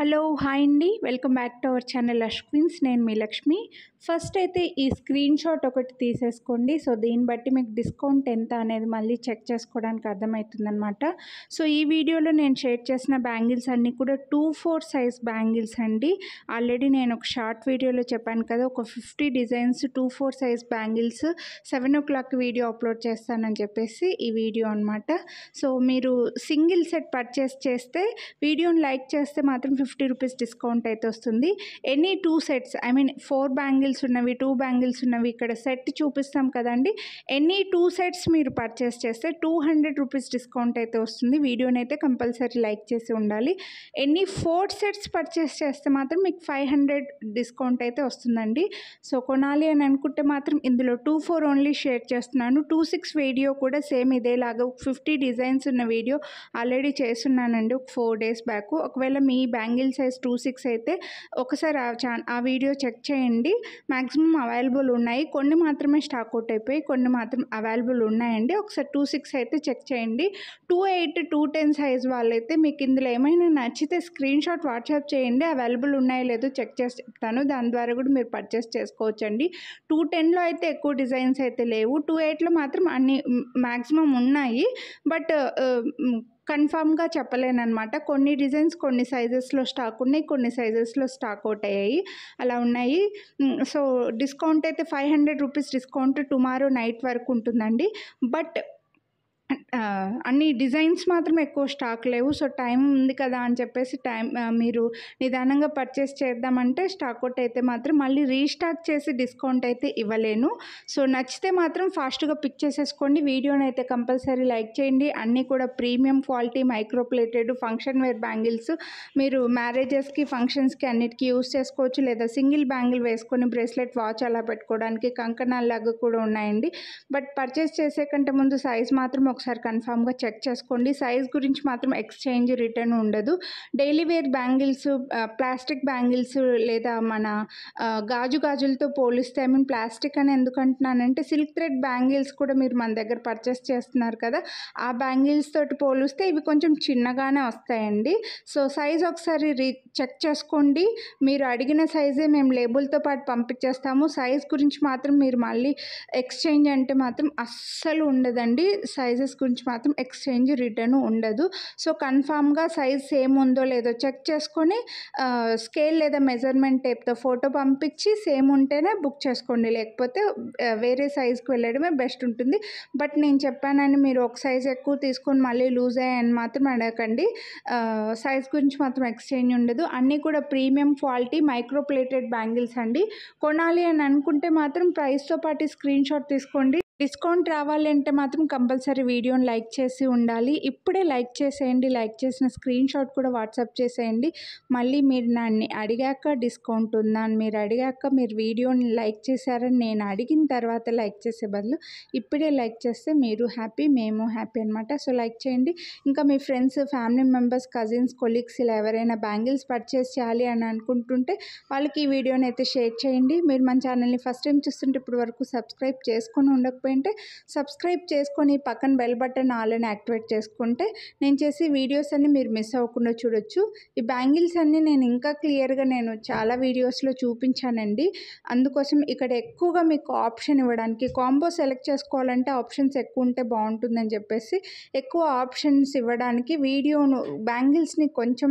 hello hi అండి welcome back to our channel Ashwin's నేను మీ లక్ష్మి ఫస్ట్ అయితే ఈ స్క్రీన్ షాట్ ఒకటి తీసేసుకోండి సో దీన్ని బట్టి మీకు డిస్కౌంట్ ఎంత అనేది మళ్ళీ చెక్ చేసుకోవడానికి అర్థమవుతుందనమాట సో ఈ వీడియోలో నేను షేర్ చేసిన బ్యాంగిల్స్ అన్నీ కూడా టూ ఫోర్ సైజ్ బ్యాంగిల్స్ అండి ఆల్రెడీ నేను ఒక షార్ట్ వీడియోలో చెప్పాను కదా ఒక fifty designs two four size bangles seven o'clock video upload చేస్తానని చెప్పేసి ఈ వీడియో అనమాట సో మీరు సింగిల్ సెట్ పర్చేస్ చేస్తే వీడియోని లైక్ చేస్తే మాత్రం ఫిఫ్టీ రూపీస్ డిస్కౌంట్ అయితే వస్తుంది any two sets I mean four bangles ఉన్నవి టూ బ్యాంగిల్స్ ఉన్నవి ఇక్కడ సెట్ చూపిస్తాం కదండి ఎనీ టూ సెట్స్ మీరు పర్చేస్ చేస్తే టూ హండ్రెడ్ రూపీస్ డిస్కౌంట్ అయితే వస్తుంది వీడియోని అయితే కంపల్సరీ లైక్ చేసి ఉండాలి ఎన్ని ఫోర్ సెట్స్ పర్చేస్ చేస్తే మాత్రం మీకు ఫైవ్ హండ్రెడ్ డిస్కౌంట్ అయితే వస్తుందండి సో కొనాలి అని అనుకుంటే మాత్రం ఇందులో టూ ఫోర్ ఓన్లీ షేర్ చేస్తున్నాను టూ సిక్స్ వీడియో కూడా సేమ్ ఇదేలాగా ఫిఫ్టీ డిజైన్స్ ఉన్న వీడియో ఆల్రెడీ చేస్తున్నానండి ఒక ఫోర్ డేస్ బ్యాక్ ఒకవేళ మీ bank bangle size two six అయితే ఒకసారి ఆ ఆ వీడియో చెక్ చేయండి మ్యాక్సిమం అవైలబుల్ ఉన్నాయి కొన్ని మాత్రమే స్టాక్ అవుట్ అయిపోయి కొన్ని మాత్రం అవైలబుల్ ఉన్నాయండి ఒకసారి టూ సిక్స్ అయితే చెక్ చేయండి two eight two ten size వాళ్ళైతే మీకు ఇందులో ఏమైనా నచ్చితే స్క్రీన్ షాట్ వాట్సాప్ చేయండి అవైలబుల్ ఉన్నాయో లేదో చెక్ చేసి చెప్తాను దాని ద్వారా కూడా మీరు పర్చేస్ చేసుకోవచ్చండి టూ టెన్లో అయితే ఎక్కువ డిజైన్స్ అయితే లేవు టూ ఎయిట్లో మాత్రం అన్ని మ్యాక్సిమం ఉన్నాయి బట్ కన్ఫామ్గా చెప్పలేనమాట కొన్ని డిజైన్స్ కొన్ని సైజెస్లో స్టాక్ ఉన్నాయి కొన్ని సైజెస్లో స్టాక్ అవుట్ అయ్యాయి అలా ఉన్నాయి సో డిస్కౌంట్ అయితే five hundred rupees discount tomorrow night వరకు ఉంటుందండి బట్ అన్ని డిజైన్స్ మాత్రం ఎక్కువ స్టాక్ లేవు సో టైం ఉంది కదా అని చెప్పేసి టైం మీరు నిదానంగా పర్చేస్ చేద్దామంటే స్టాక్ అవుట్ అయితే మాత్రం మళ్ళీ రీస్టాక్ చేసి డిస్కౌంట్ అయితే ఇవ్వలేను సో నచ్చితే మాత్రం ఫాస్ట్గా పిక్ చేసేసుకోండి వీడియోని అయితే కంపల్సరీ లైక్ చేయండి అన్నీ కూడా premium quality micro plated function wear bangles మీరు మ్యారేజెస్కి ఫంక్షన్స్కి అన్నిటికీ యూస్ చేసుకోవచ్చు లేదా సింగిల్ బ్యాంగిల్ వేసుకొని బ్రేస్లెట్ వాచ్ అలా పెట్టుకోవడానికి లాగా కూడా ఉన్నాయండి బట్ పర్చేస్ చేసే కంటే ముందు సైజ్ మాత్రం ఒకసారి కన్ఫామ్గా చెక్ చేసుకోండి సైజ్ గురించి మాత్రం ఎక్స్చేంజ్ రిటర్న్ ఉండదు daily wear bangles plastic bangles లేదా మన గాజు గాజులతో పోలిస్తే ఐ మీన్ ప్లాస్టిక్ అని ఎందుకంటున్నానంటే సిల్క్ థ్రెడ్ బ్యాంగిల్స్ కూడా మీరు మన దగ్గర పర్చేస్ చేస్తున్నారు కదా ఆ బ్యాంగిల్స్ తోటి పోలిస్తే ఇవి కొంచెం చిన్నగానే వస్తాయండి సో సైజ్ ఒకసారి చెక్ చేసుకోండి మీరు అడిగిన సైజే మేము లేబుల్తో పాటు పంపించేస్తాము సైజ్ గురించి మాత్రం మీరు మళ్ళీ ఎక్స్చేంజ్ అంటే మాత్రం అస్సలు ఉండదండి సైజెస్ సైజెస్ గురించి మాత్రం ఎక్స్చేంజ్ రిటర్న్ ఉండదు సో కన్ఫామ్గా సైజ్ సేమ్ ఉందో లేదో చెక్ చేసుకొని స్కేల్ లేదా మెజర్మెంట్ టైప్తో ఫోటో పంపించి సేమ్ ఉంటేనే బుక్ చేసుకోండి లేకపోతే వేరే సైజ్కి వెళ్ళడమే బెస్ట్ ఉంటుంది బట్ నేను చెప్పానని మీరు ఒక సైజ్ ఎక్కువ తీసుకొని మళ్ళీ లూజ్ అయ్యాయని మాత్రం అడగకండి సైజ్ గురించి మాత్రం ఎక్స్చేంజ్ ఉండదు అన్నీ కూడా premium quality micro plated bangles అండి కొనాలి అని అనుకుంటే మాత్రం ప్రైస్తో పాటు స్క్రీన్ షాట్ తీసుకోండి డిస్కౌంట్ రావాలంటే మాత్రం కంపల్సరీ వీడియోని లైక్ చేసి ఉండాలి ఇప్పుడే లైక్ చేసేయండి లైక్ చేసిన స్క్రీన్ షాట్ కూడా వాట్సాప్ చేసేయండి మళ్ళీ మీరు నన్ను అడిగాక డిస్కౌంట్ ఉందా అని మీరు అడిగాక మీరు వీడియోని లైక్ చేశారని నేను అడిగిన తర్వాత లైక్ చేసే బదులు ఇప్పుడే లైక్ చేస్తే మీరు హ్యాపీ మేము హ్యాపీ అనమాట సో లైక్ చేయండి ఇంకా మీ friends family members cousins colleagues ఇలా ఎవరైనా బ్యాంగిల్స్ పర్చేస్ చేయాలి అని అనుకుంటుంటే వాళ్ళకి ఈ వీడియోని అయితే షేర్ చేయండి మీరు మన ఛానల్ని ఫస్ట్ టైం చూస్తుంటే ఇప్పుడు వరకు సబ్స్క్రైబ్ చేసుకొని ఉండకపోతే మర్చిపోయింటే సబ్స్క్రైబ్ చేసుకొని పక్కన బెల్ బటన్ ఆల్ అని యాక్టివేట్ చేసుకుంటే నేను చేసే వీడియోస్ అన్నీ మీరు మిస్ అవ్వకుండా చూడొచ్చు ఈ బ్యాంగిల్స్ అన్నీ నేను ఇంకా క్లియర్గా నేను చాలా వీడియోస్లో చూపించానండి అందుకోసం ఇక్కడ ఎక్కువగా మీకు ఆప్షన్ ఇవ్వడానికి కాంబో సెలెక్ట్ చేసుకోవాలంటే ఆప్షన్స్ ఎక్కువ ఉంటే బాగుంటుందని చెప్పేసి ఎక్కువ ఆప్షన్స్ ఇవ్వడానికి వీడియోను బ్యాంగిల్స్ని కొంచెం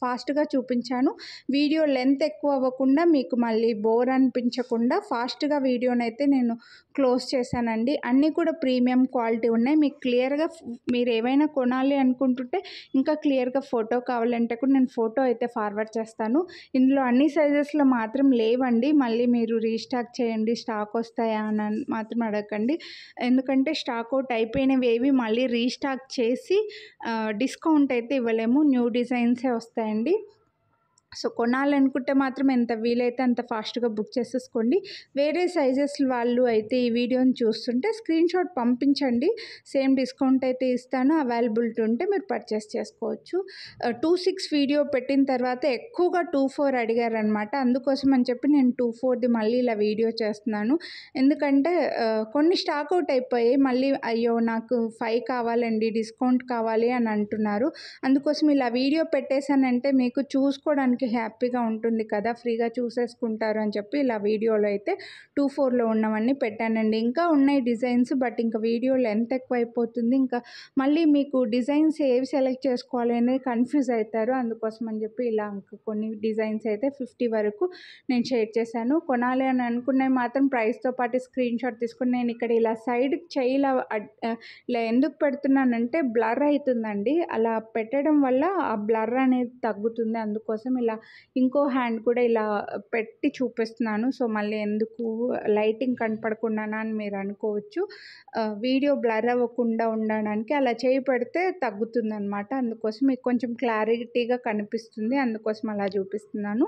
ఫాస్ట్గా చూపించాను వీడియో లెంత్ ఎక్కువ అవ్వకుండా మీకు మళ్ళీ బోర్ అనిపించకుండా ఫాస్ట్గా వీడియోనైతే నేను క్లోజ్ చేశాను చేశానండి అన్నీ కూడా ప్రీమియం క్వాలిటీ ఉన్నాయి మీకు క్లియర్గా మీరు ఏవైనా కొనాలి అనుకుంటుంటే ఇంకా క్లియర్గా ఫోటో కావాలంటే కూడా నేను ఫోటో అయితే ఫార్వర్డ్ చేస్తాను ఇందులో అన్ని సైజెస్లో మాత్రం లేవండి మళ్ళీ మీరు రీస్టాక్ చేయండి స్టాక్ వస్తాయా అని మాత్రం అడగండి ఎందుకంటే స్టాక్ అవుట్ అయిపోయినవి ఏవి మళ్ళీ రీస్టాక్ చేసి డిస్కౌంట్ అయితే ఇవ్వలేము న్యూ డిజైన్సే వస్తాయండి సో కొనాలనుకుంటే మాత్రం ఎంత వీలైతే అంత ఫాస్ట్గా బుక్ చేసేసుకోండి వేరే సైజెస్ వాళ్ళు అయితే ఈ వీడియోని చూస్తుంటే స్క్రీన్ షాట్ పంపించండి సేమ్ డిస్కౌంట్ అయితే ఇస్తాను అవైలబిలిటీ ఉంటే మీరు పర్చేస్ చేసుకోవచ్చు టూ సిక్స్ వీడియో పెట్టిన తర్వాత ఎక్కువగా టూ ఫోర్ అడిగారనమాట అందుకోసం అని చెప్పి నేను టూ ఫోర్ది మళ్ళీ ఇలా వీడియో చేస్తున్నాను ఎందుకంటే కొన్ని స్టాక్ అవుట్ అయిపోయాయి మళ్ళీ అయ్యో నాకు ఫైవ్ కావాలండి డిస్కౌంట్ కావాలి అని అంటున్నారు అందుకోసం ఇలా వీడియో పెట్టేశానంటే మీకు చూసుకోవడానికి మనకి హ్యాపీగా ఉంటుంది కదా ఫ్రీగా చూసేసుకుంటారు అని చెప్పి ఇలా వీడియోలో అయితే టూ ఫోర్లో ఉన్నవన్నీ పెట్టానండి ఇంకా ఉన్నాయి డిజైన్స్ బట్ ఇంకా వీడియో లెంత్ ఎక్కువ అయిపోతుంది ఇంకా మళ్ళీ మీకు డిజైన్స్ ఏవి సెలెక్ట్ చేసుకోవాలి అనేది కన్ఫ్యూజ్ అవుతారు అందుకోసం అని చెప్పి ఇలా ఇంకా కొన్ని డిజైన్స్ అయితే ఫిఫ్టీ వరకు నేను షేర్ చేశాను కొనాలి అని అనుకున్నవి మాత్రం ప్రైస్తో పాటు స్క్రీన్ షాట్ తీసుకుని నేను ఇక్కడ ఇలా సైడ్ చేయిలా ఇలా ఎందుకు పెడుతున్నానంటే బ్లర్ అవుతుందండి అలా పెట్టడం వల్ల ఆ బ్లర్ అనేది తగ్గుతుంది అందుకోసం ఇలా ఇలా ఇంకో హ్యాండ్ కూడా ఇలా పెట్టి చూపిస్తున్నాను సో మళ్ళీ ఎందుకు లైటింగ్ కనపడకుండానా అని మీరు అనుకోవచ్చు వీడియో బ్లర్ అవ్వకుండా ఉండడానికి అలా చేయి పెడితే తగ్గుతుంది అనమాట అందుకోసం మీకు కొంచెం క్లారిటీగా కనిపిస్తుంది అందుకోసం అలా చూపిస్తున్నాను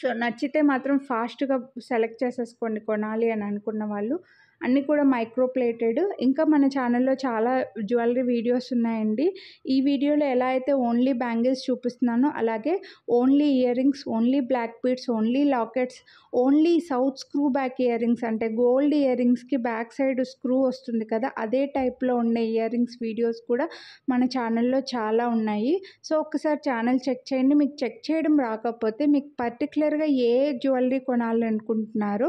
సో నచ్చితే మాత్రం ఫాస్ట్గా సెలెక్ట్ చేసేసుకోండి కొనాలి అని అనుకున్న వాళ్ళు అన్నీ కూడా మైక్రో ప్లేటెడ్ ఇంకా మన ఛానల్లో చాలా జ్యువెలరీ వీడియోస్ ఉన్నాయండి ఈ వీడియోలో ఎలా అయితే ఓన్లీ బ్యాంగిల్స్ చూపిస్తున్నానో అలాగే only ear rings only black beads only lockets only south screw back ear rings అంటే గోల్డ్ ఇయర్ రింగ్స్కి బ్యాక్ సైడ్ స్క్రూ వస్తుంది కదా అదే టైప్లో ఉండే ఇయర్ రింగ్స్ వీడియోస్ కూడా మన ఛానల్లో చాలా ఉన్నాయి సో ఒకసారి ఛానల్ చెక్ చేయండి మీకు చెక్ చేయడం రాకపోతే మీకు పర్టికులర్గా ఏ జ్యువెలరీ కొనాలనుకుంటున్నారో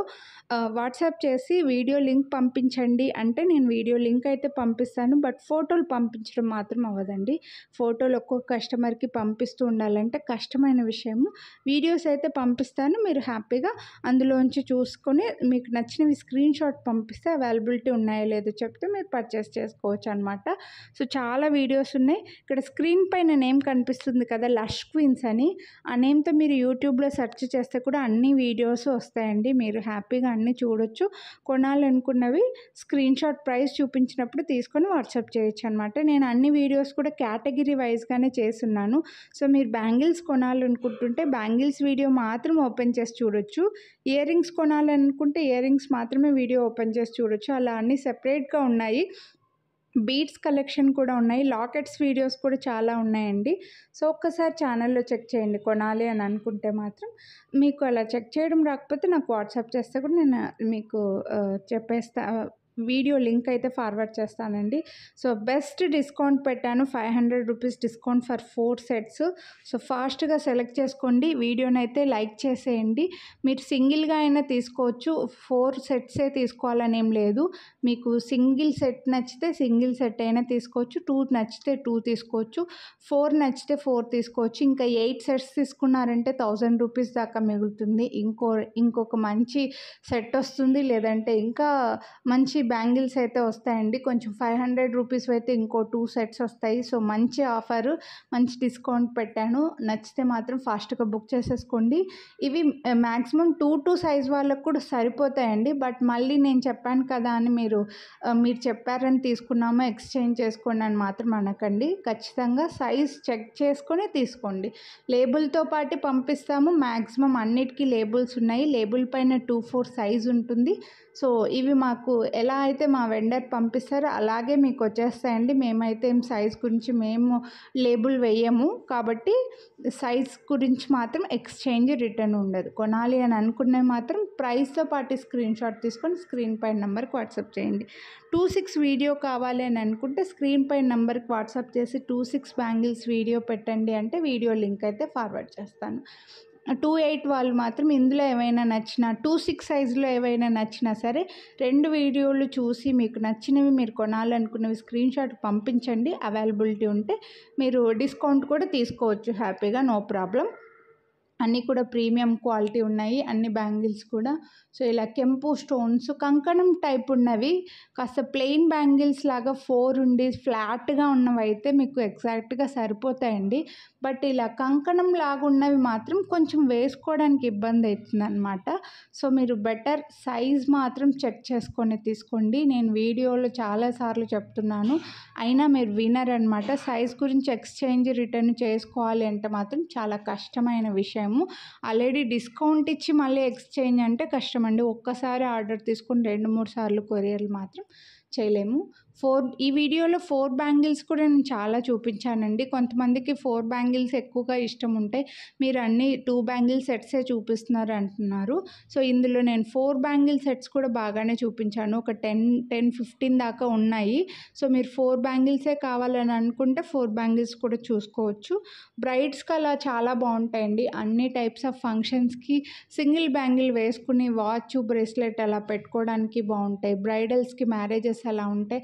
వాట్సాప్ చేసి వీడియో లింక్ లింక్ పంపించండి అంటే నేను వీడియో లింక్ అయితే పంపిస్తాను బట్ ఫోటోలు పంపించడం మాత్రం అవ్వదండి ఫోటోలు ఒక్కొక్క కస్టమర్కి పంపిస్తూ ఉండాలంటే కష్టమైన విషయము వీడియోస్ అయితే పంపిస్తాను మీరు హ్యాపీగా అందులోంచి చూసుకొని మీకు నచ్చినవి స్క్రీన్ షాట్ పంపిస్తే అవైలబిలిటీ ఉన్నాయో లేదో చెప్తే మీరు పర్చేస్ చేసుకోవచ్చు అనమాట సో చాలా వీడియోస్ ఉన్నాయి ఇక్కడ స్క్రీన్ పైన నేమ్ కనిపిస్తుంది కదా లష్ క్వీన్స్ అని ఆ నేమ్తో మీరు యూట్యూబ్లో సెర్చ్ చేస్తే కూడా అన్ని వీడియోస్ వస్తాయండి మీరు హ్యాపీగా అన్నీ చూడొచ్చు కొనాలనుకున్న తీసుకున్నవి స్క్రీన్ షాట్ ప్రైస్ చూపించినప్పుడు తీసుకొని వాట్సాప్ చేయొచ్చు అనమాట నేను అన్ని వీడియోస్ కూడా కేటగిరీ వైజ్గానే చేస్తున్నాను సో మీరు బ్యాంగిల్స్ కొనాలనుకుంటుంటే బ్యాంగిల్స్ వీడియో మాత్రం ఓపెన్ చేసి చూడొచ్చు ఇయర్ రింగ్స్ కొనాలనుకుంటే ఇయర్ రింగ్స్ మాత్రమే వీడియో ఓపెన్ చేసి చూడొచ్చు అలా అన్నీ సెపరేట్గా ఉన్నాయి బీడ్స్ కలెక్షన్ కూడా ఉన్నాయి లాకెట్స్ వీడియోస్ కూడా చాలా ఉన్నాయండి సో ఒక్కసారి ఛానల్లో చెక్ చేయండి కొనాలి అని అనుకుంటే మాత్రం మీకు అలా చెక్ చేయడం రాకపోతే నాకు వాట్సాప్ చేస్తే కూడా నేను మీకు చెప్పేస్తా వీడియో లింక్ అయితే ఫార్వర్డ్ చేస్తానండి సో బెస్ట్ డిస్కౌంట్ పెట్టాను five hundred rupees discount for four sets so ఫాస్ట్గా సెలెక్ట్ చేసుకోండి వీడియోని అయితే లైక్ చేసేయండి మీరు సింగిల్గా అయినా తీసుకోవచ్చు ఫోర్ సెట్సే తీసుకోవాలని ఏం లేదు మీకు సింగిల్ సెట్ నచ్చితే సింగిల్ సెట్ అయినా తీసుకోవచ్చు టూ నచ్చితే టూ తీసుకోవచ్చు ఫోర్ నచ్చితే ఫోర్ తీసుకోవచ్చు ఇంకా ఎయిట్ సెట్స్ తీసుకున్నారంటే థౌజండ్ రూపీస్ దాకా మిగులుతుంది ఇంకో ఇంకొక మంచి సెట్ వస్తుంది లేదంటే ఇంకా మంచి బ్యాంగిల్స్ అయితే వస్తాయండి కొంచెం ఫైవ్ హండ్రెడ్ రూపీస్ అయితే ఇంకో టూ సెట్స్ వస్తాయి సో మంచి ఆఫర్ మంచి డిస్కౌంట్ పెట్టాను నచ్చితే మాత్రం ఫాస్ట్గా బుక్ చేసేసుకోండి ఇవి మ్యాక్సిమం టూ టూ సైజ్ వాళ్ళకు కూడా సరిపోతాయండి బట్ మళ్ళీ నేను చెప్పాను కదా అని మీరు మీరు చెప్పారని తీసుకున్నామో ఎక్స్చేంజ్ చేసుకోండి అని మాత్రం అనకండి ఖచ్చితంగా సైజ్ చెక్ చేసుకొని తీసుకోండి లేబుల్తో పాటు పంపిస్తాము మ్యాక్సిమం అన్నిటికీ లేబుల్స్ ఉన్నాయి లేబుల్ పైన టూ ఫోర్ సైజ్ ఉంటుంది సో ఇవి మాకు ఎలా అయితే మా వెండర్ పంపిస్తారో అలాగే మీకు వచ్చేస్తాయండి మేమైతే సైజ్ గురించి మేము లేబుల్ వేయము కాబట్టి సైజ్ గురించి మాత్రం ఎక్స్చేంజ్ రిటర్న్ ఉండదు కొనాలి అని అనుకునే మాత్రం ప్రైస్తో పాటు స్క్రీన్ షాట్ తీసుకొని స్క్రీన్ పై నెంబర్కి వాట్సాప్ చేయండి టూ సిక్స్ వీడియో కావాలి అని అనుకుంటే స్క్రీన్ పై నెంబర్కి వాట్సాప్ చేసి టూ సిక్స్ బ్యాంగిల్స్ వీడియో పెట్టండి అంటే వీడియో లింక్ అయితే ఫార్వర్డ్ చేస్తాను టూ ఎయిట్ వాళ్ళు మాత్రం ఇందులో ఏవైనా నచ్చిన టూ సిక్స్ సైజులో ఏవైనా నచ్చినా సరే రెండు వీడియోలు చూసి మీకు నచ్చినవి మీరు కొనాలనుకున్నవి స్క్రీన్ షాట్ పంపించండి అవైలబిలిటీ ఉంటే మీరు డిస్కౌంట్ కూడా తీసుకోవచ్చు హ్యాపీగా నో ప్రాబ్లం అన్నీ కూడా ప్రీమియం క్వాలిటీ ఉన్నాయి అన్ని బ్యాంగిల్స్ కూడా సో ఇలా కెంపు స్టోన్స్ కంకణం టైప్ ఉన్నవి కాస్త ప్లెయిన్ బ్యాంగిల్స్ లాగా ఫోర్ ఉండి ఫ్లాట్గా ఉన్నవైతే మీకు ఎగ్జాక్ట్గా సరిపోతాయండి బట్ ఇలా కంకణం లాగా ఉన్నవి మాత్రం కొంచెం వేసుకోవడానికి ఇబ్బంది అవుతుంది అనమాట సో మీరు బెటర్ సైజ్ మాత్రం చెక్ చేసుకొని తీసుకోండి నేను వీడియోలో చాలాసార్లు చెప్తున్నాను అయినా మీరు వినర్ అనమాట సైజ్ గురించి ఎక్స్చేంజ్ రిటర్న్ చేసుకోవాలి అంటే మాత్రం చాలా కష్టమైన విషయం మనము ఆల్రెడీ డిస్కౌంట్ ఇచ్చి మళ్ళీ ఎక్స్చేంజ్ అంటే కష్టం అండి ఒక్కసారి ఆర్డర్ తీసుకుని రెండు మూడు సార్లు కొరియర్లు మాత్రం చేయలేము ఫోర్ ఈ వీడియోలో ఫోర్ బ్యాంగిల్స్ కూడా నేను చాలా చూపించానండి కొంతమందికి ఫోర్ బ్యాంగిల్స్ ఎక్కువగా ఇష్టం ఉంటే మీరు అన్ని టూ బ్యాంగిల్ సెట్సే చూపిస్తున్నారు అంటున్నారు సో ఇందులో నేను ఫోర్ బ్యాంగిల్ సెట్స్ కూడా బాగానే చూపించాను ఒక టెన్ టెన్ ఫిఫ్టీన్ దాకా ఉన్నాయి సో మీరు ఫోర్ బ్యాంగిల్సే కావాలని అనుకుంటే ఫోర్ బ్యాంగిల్స్ కూడా చూసుకోవచ్చు బ్రైడ్స్కి అలా చాలా బాగుంటాయండి అన్ని టైప్స్ ఆఫ్ ఫంక్షన్స్కి సింగిల్ బ్యాంగిల్ వేసుకుని వాచ్ బ్రేస్లెట్ అలా పెట్టుకోవడానికి బాగుంటాయి బ్రైడల్స్కి మ్యారేజెస్ అలా ఉంటాయి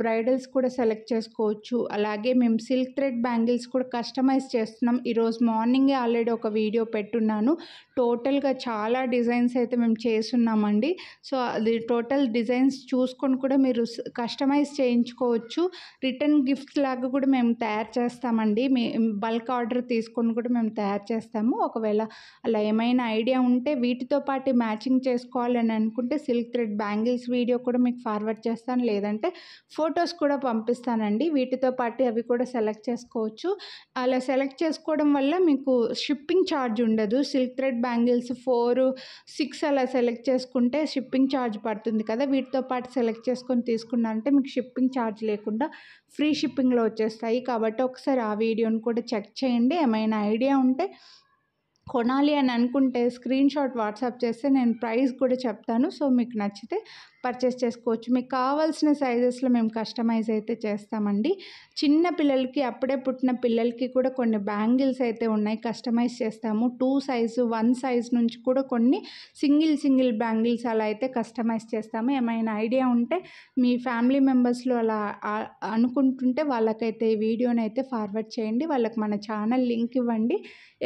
బ్రైడల్స్ కూడా సెలెక్ట్ చేసుకోవచ్చు అలాగే మేము సిల్క్ థ్రెడ్ బ్యాంగిల్స్ కూడా కస్టమైజ్ చేస్తున్నాం ఈరోజు మార్నింగే ఆల్రెడీ ఒక వీడియో పెట్టున్నాను టోటల్గా చాలా డిజైన్స్ అయితే మేము చేస్తున్నామండి సో అది టోటల్ డిజైన్స్ చూసుకొని కూడా మీరు కస్టమైజ్ చేయించుకోవచ్చు రిటర్న్ గిఫ్ట్స్ లాగా కూడా మేము తయారు చేస్తామండి మీ బల్క్ ఆర్డర్ తీసుకొని కూడా మేము తయారు చేస్తాము ఒకవేళ అలా ఏమైనా ఐడియా ఉంటే వీటితో పాటు మ్యాచింగ్ చేసుకోవాలని అనుకుంటే సిల్క్ థ్రెడ్ బ్యాంగిల్స్ వీడియో కూడా మీకు ఫార్వర్డ్ చేస్తాను లేదంటే ఫొటోస్ కూడా పంపిస్తానండి వీటితో పాటు అవి కూడా సెలెక్ట్ చేసుకోవచ్చు అలా సెలెక్ట్ చేసుకోవడం వల్ల మీకు షిప్పింగ్ ఛార్జ్ ఉండదు silk thread bangles four six అలా సెలెక్ట్ చేసుకుంటే షిప్పింగ్ ఛార్జ్ పడుతుంది కదా వీటితో పాటు సెలెక్ట్ చేసుకొని తీసుకున్నారంటే మీకు షిప్పింగ్ ఛార్జ్ లేకుండా ఫ్రీ షిప్పింగ్లో వచ్చేస్తాయి కాబట్టి ఒకసారి ఆ వీడియోని కూడా చెక్ చేయండి ఏమైనా ఐడియా ఉంటే కొనాలి అని అనుకుంటే స్క్రీన్ షాట్ వాట్సాప్ చేస్తే నేను ప్రైస్ కూడా చెప్తాను సో మీకు నచ్చితే పర్చేస్ చేసుకోవచ్చు మీకు కావాల్సిన సైజెస్లో మేము కస్టమైజ్ అయితే చేస్తామండి చిన్న పిల్లలకి అప్పుడే పుట్టిన పిల్లలకి కూడా కొన్ని బ్యాంగిల్స్ అయితే ఉన్నాయి కస్టమైజ్ చేస్తాము టూ సైజు వన్ సైజ్ నుంచి కూడా కొన్ని సింగిల్ సింగిల్ బ్యాంగిల్స్ అలా అయితే కస్టమైజ్ చేస్తాము ఏమైనా ఐడియా ఉంటే మీ ఫ్యామిలీ మెంబర్స్లో అలా అనుకుంటుంటే వాళ్ళకైతే ఈ వీడియోని అయితే ఫార్వర్డ్ చేయండి వాళ్ళకి మన ఛానల్ లింక్ ఇవ్వండి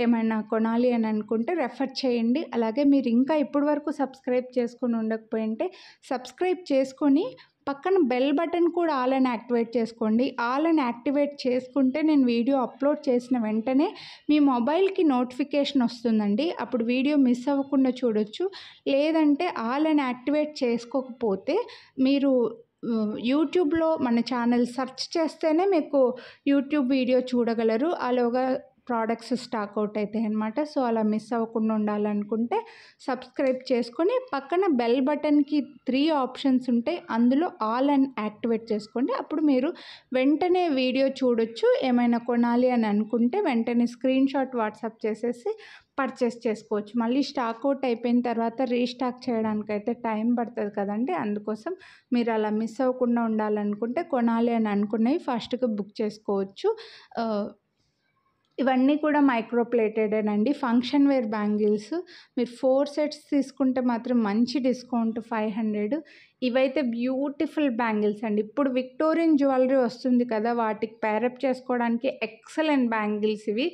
ఏమైనా కొనాలి అని అనుకుంటే రెఫర్ చేయండి అలాగే మీరు ఇంకా ఇప్పటి వరకు సబ్స్క్రైబ్ చేసుకుని ఉండకపోయింటే సబ్ సబ్స్క్రైబ్ చేసుకొని పక్కన బెల్ బటన్ కూడా ఆల్ అని యాక్టివేట్ చేసుకోండి ఆల్ అని యాక్టివేట్ చేసుకుంటే నేను వీడియో అప్లోడ్ చేసిన వెంటనే మీ మొబైల్కి నోటిఫికేషన్ వస్తుందండి అప్పుడు వీడియో మిస్ అవ్వకుండా చూడొచ్చు లేదంటే ఆల్ అని యాక్టివేట్ చేసుకోకపోతే మీరు యూట్యూబ్లో మన ఛానల్ సర్చ్ చేస్తేనే మీకు యూట్యూబ్ వీడియో చూడగలరు అలాగా ప్రోడక్ట్స్ స్టాక్ అవుట్ అవుతాయి అనమాట సో అలా మిస్ అవ్వకుండా ఉండాలనుకుంటే సబ్స్క్రైబ్ చేసుకొని పక్కన బెల్ బటన్కి త్రీ ఆప్షన్స్ ఉంటాయి అందులో ఆల్ అండ్ యాక్టివేట్ చేసుకోండి అప్పుడు మీరు వెంటనే వీడియో చూడొచ్చు ఏమైనా కొనాలి అని అనుకుంటే వెంటనే స్క్రీన్ షాట్ వాట్సాప్ చేసేసి పర్చేస్ చేసుకోవచ్చు మళ్ళీ స్టాక్ అవుట్ అయిపోయిన తర్వాత రీస్టాక్ చేయడానికి అయితే టైం పడుతుంది కదండి అందుకోసం మీరు అలా మిస్ అవ్వకుండా ఉండాలనుకుంటే కొనాలి అని అనుకున్నవి ఫస్ట్గా బుక్ చేసుకోవచ్చు ఇవన్నీ కూడా మైక్రోప్లేటెడేనండి ఫంక్షన్ వేర్ బ్యాంగిల్స్ మీరు ఫోర్ సెట్స్ తీసుకుంటే మాత్రం మంచి డిస్కౌంట్ ఫైవ్ హండ్రెడ్ ఇవైతే బ్యూటిఫుల్ బ్యాంగిల్స్ అండి ఇప్పుడు విక్టోరియన్ జ్యువెలరీ వస్తుంది కదా వాటికి ప్యారప్ చేసుకోవడానికి ఎక్సలెంట్ బ్యాంగిల్స్ ఇవి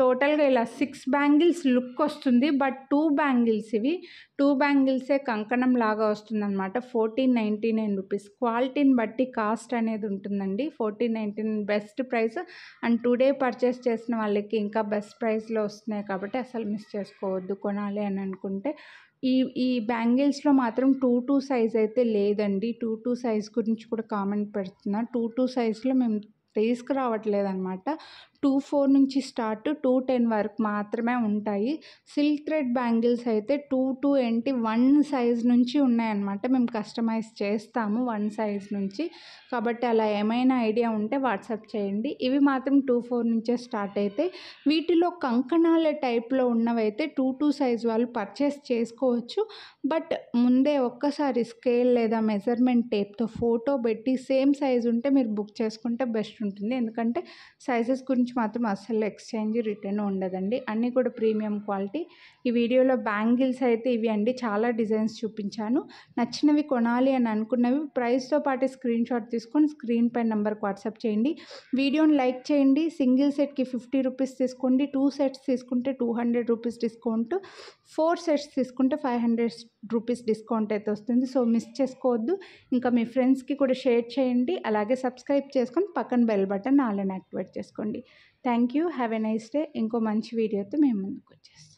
టోటల్గా ఇలా సిక్స్ బ్యాంగిల్స్ లుక్ వస్తుంది బట్ టూ బ్యాంగిల్స్ ఇవి టూ బ్యాంగిల్సే కంకణం లాగా వస్తుందన్నమాట ఫోర్టీన్ నైంటీ నైన్ రూపీస్ క్వాలిటీని బట్టి కాస్ట్ అనేది ఉంటుందండి fourteen ninety nine best price and today purchase చేసిన వాళ్ళకి ఇంకా బెస్ట్ ప్రైస్లో వస్తున్నాయి కాబట్టి అసలు మిస్ చేసుకోవద్దు కొనాలి అని అనుకుంటే ఈ ఈ బ్యాంగిల్స్లో మాత్రం టూ టూ సైజ్ అయితే లేదండి టూ టూ సైజ్ గురించి కూడా కామెంట్ పెడుతున్నా టూ టూ సైజ్లో మేము తీసుకురావట్లేదు అనమాట టూ ఫోర్ నుంచి స్టార్ట్ టూ టెన్ వరకు మాత్రమే ఉంటాయి సిల్క్ థ్రెడ్ బ్యాంగిల్స్ అయితే టూ టూ ఏంటి వన్ సైజ్ నుంచి ఉన్నాయన్నమాట మేము కస్టమైజ్ చేస్తాము వన్ సైజ్ నుంచి కాబట్టి అలా ఏమైనా ఐడియా ఉంటే వాట్సాప్ చేయండి ఇవి మాత్రం టూ ఫోర్ నుంచే స్టార్ట్ అయితే వీటిలో కంకణాల టైప్లో ఉన్నవైతే టూ టూ సైజ్ వాళ్ళు పర్చేస్ చేసుకోవచ్చు బట్ ముందే ఒక్కసారి స్కేల్ లేదా మెజర్మెంట్ టేప్తో ఫోటో పెట్టి సేమ్ సైజ్ ఉంటే మీరు బుక్ చేసుకుంటే బెస్ట్ ఉంటుంది ఎందుకంటే సైజెస్ గురించి గురించి మాత్రం అస్సలు ఎక్స్చేంజ్ రిటర్న్ ఉండదండి అన్నీ కూడా ప్రీమియం క్వాలిటీ ఈ వీడియోలో బ్యాంగిల్స్ అయితే ఇవి అండి చాలా డిజైన్స్ చూపించాను నచ్చినవి కొనాలి అని అనుకున్నవి ప్రైస్తో పాటు స్క్రీన్ షాట్ తీసుకొని స్క్రీన్ పై నెంబర్కి వాట్సాప్ చేయండి వీడియోని లైక్ చేయండి సింగిల్ సెట్కి ఫిఫ్టీ రూపీస్ తీసుకోండి టూ సెట్స్ తీసుకుంటే two hundred rupees discount four sets తీసుకుంటే ఫైవ్ హండ్రెడ్ రూపీస్ డిస్కౌంట్ అయితే వస్తుంది సో మిస్ చేసుకోవద్దు ఇంకా మీ ఫ్రెండ్స్కి కూడా షేర్ చేయండి అలాగే సబ్స్క్రైబ్ చేసుకొని పక్కన బెల్ బటన్ ఆల్ని యాక్టివేట్ చేసుకోండి thank you have a nice day ఇంకో మంచి వీడియోతో మేము ముందుకు వచ్చేస్తాం